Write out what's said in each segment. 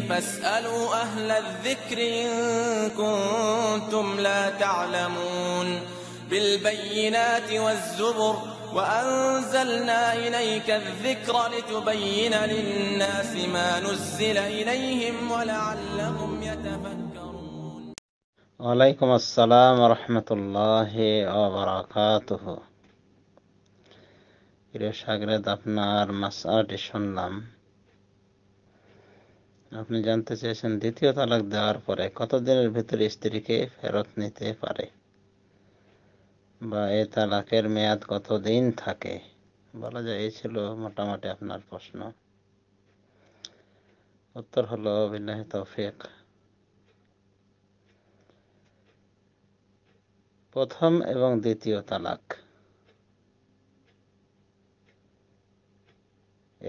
فاسألوا أهل الذكر إن كنتم لا تعلمون بالبينات والزبر وأنزلنا إليك الذكر لتبين للناس ما نزل إليهم ولعلهم يتفكرون وعليكم السلام ورحمة الله وبركاته প্রিয় সাগরেদ আপনার মাসাটি শুনলাম আপনি জানতে চেয়েছেন দ্বিতীয় তালাক দেওয়ার পরে কতদিনের ভিতরে স্ত্রীকে ফেরত নিতে পারে বা এ তালাকের মেয়াদ কতদিন থাকে বলা যায় এই ছিল মোটামুটি আপনার প্রশ্ন উত্তর হলো বিল্লাহ তৌফিক প্রথম এবং দ্বিতীয় তালাক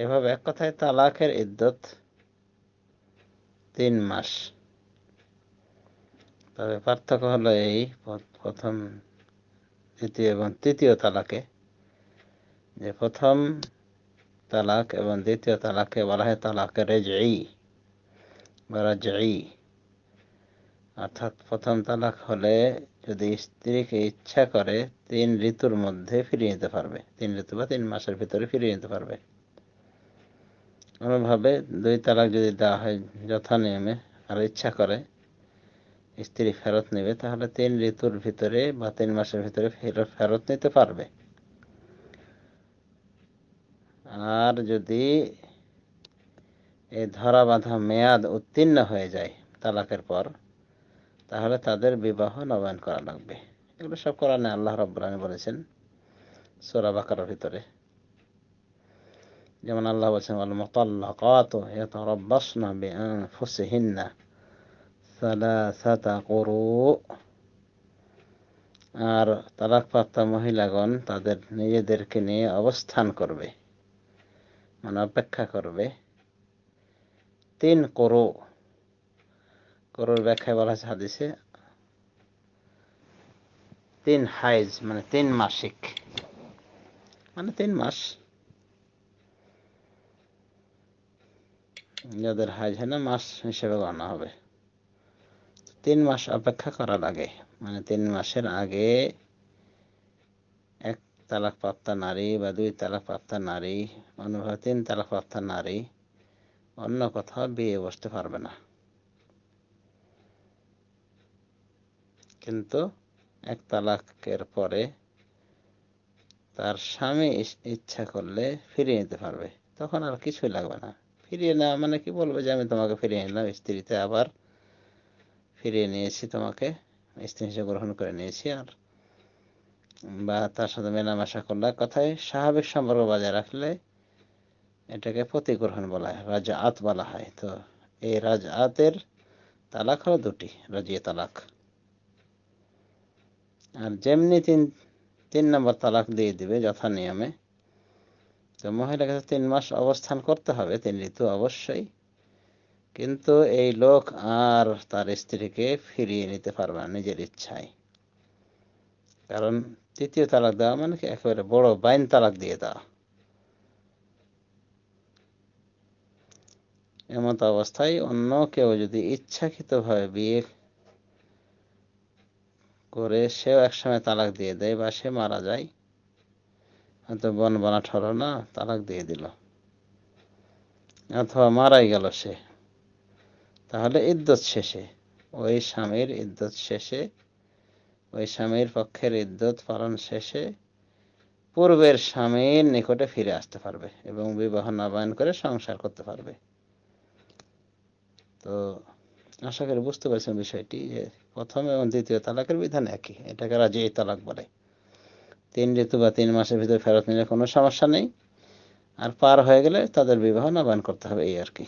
এভাবে এক কথায় তালাকের ইদ্যত তিন মাস তবে পার্থক্য হলো এই প্রথম দ্বিতীয় এবং তৃতীয় তালাকে যে প্রথম তালাক এবং দ্বিতীয় তালাকে বলা হয় তালাকে রেজই বা রাজই অর্থাৎ প্রথম তালাক হলে যদি স্ত্রীকে ইচ্ছা করে তিন ঋতুর মধ্যে ফিরিয়ে নিতে পারবে তিন ঋতু বা তিন মাসের ভিতরে ফিরিয়ে নিতে পারবে কোনোভাবে দুই তালাক যদি দেওয়া হয় যথা নিয়মে আর ইচ্ছা করে স্ত্রী ফেরত নেবে তাহলে তিন ঋতুর ভিতরে বা তিন মাসের ভিতরে ফেরত নিতে পারবে আর যদি এই ধরা বাঁধা মেয়াদ উত্তীর্ণ হয়ে যায় তালাকের পর তাহলে তাদের বিবাহ নবায়ন করা লাগবে এগুলো সব কোরআনে আল্লাহ রব্বুল বলেছেন সোরা বাঁকার ভিতরে যেমন আল্লাহ বলছেন আল মোতাল্লাকাত ইয়াতারাব্বাসনা বিআনফুসিহিন্না সালাসাতা কুরু আর তালাকপ্রাপ্ত মহিলাগণ তাদের নিজেদেরকে নিয়ে অবস্থান করবে মানে অপেক্ষা করবে তিন করো করোর ব্যাখ্যায় বলা আছে হাদিসে তিন হাইজ মানে তিন মাসিক মানে তিন মাস যাদের হাজ হয় না মাস হিসেবে গণনা হবে তিন মাস অপেক্ষা করা লাগে মানে তিন মাসের আগে এক তালাক প্রাপ্তা নারী বা দুই তালাকপ্রাপ্তা নারী অনুভব তিন তালাকপ্রাপ্তা নারী অন্য কোথাও বিয়ে বসতে পারবে না কিন্তু এক তালাকের পরে তার স্বামী ইচ্ছা করলে ফিরিয়ে নিতে পারবে তখন আর কিছুই লাগবে না ফিরিয়ে নেওয়া মানে কি বলবে যে আমি তোমাকে ফিরিয়ে নিলাম স্ত্রীতে আবার ফিরিয়ে নিয়েছি তোমাকে স্ত্রী হিসেবে গ্রহণ করে নিয়েছি আর বা তার সাথে মেলামেশা করলে কথায় স্বাভাবিক সম্পর্ক বজায় রাখলে এটাকে প্রতিগ্রহণ বলা হয় আত বলা হয় তো এই আতের তালাক হলো দুটি রাজিয়ে তালাক আর যেমনি তিন তিন নম্বর তালাক দিয়ে দিবে যথা নিয়মে তো কাছে তিন মাস অবস্থান করতে হবে তিন ঋতু অবশ্যই কিন্তু এই লোক আর তার স্ত্রীকে ফিরিয়ে নিতে পারবে না নিজের ইচ্ছায় কারণ তৃতীয় তালাক দেওয়া মানে কি একেবারে বড় বাইন তালাক দিয়ে দেওয়া এমত অবস্থায় অন্য কেউ যদি ইচ্ছাকৃতভাবে বিয়ে করে সেও একসময় তালাক দিয়ে দেয় বা সে মারা যায় এত বন বানাট হলো না তালাক দিয়ে দিল অথবা মারাই গেল সে তাহলে ইদ্যত শেষে ওই স্বামীর ইদ্যত শেষে ওই স্বামীর পক্ষের ইদ্যত পালন শেষে পূর্বের স্বামীর নিকটে ফিরে আসতে পারবে এবং বিবাহ নবায়ন করে সংসার করতে পারবে তো আশা করি বুঝতে পারছেন বিষয়টি যে প্রথম এবং দ্বিতীয় তালাকের বিধান একই এটাকে রাজি তালাক বলে তিন ঋতু বা তিন মাসের ভিতরে ফেরত নিলে কোনো সমস্যা নেই আর পার হয়ে গেলে তাদের বিবাহ নবায়ন করতে হবে এই আর কি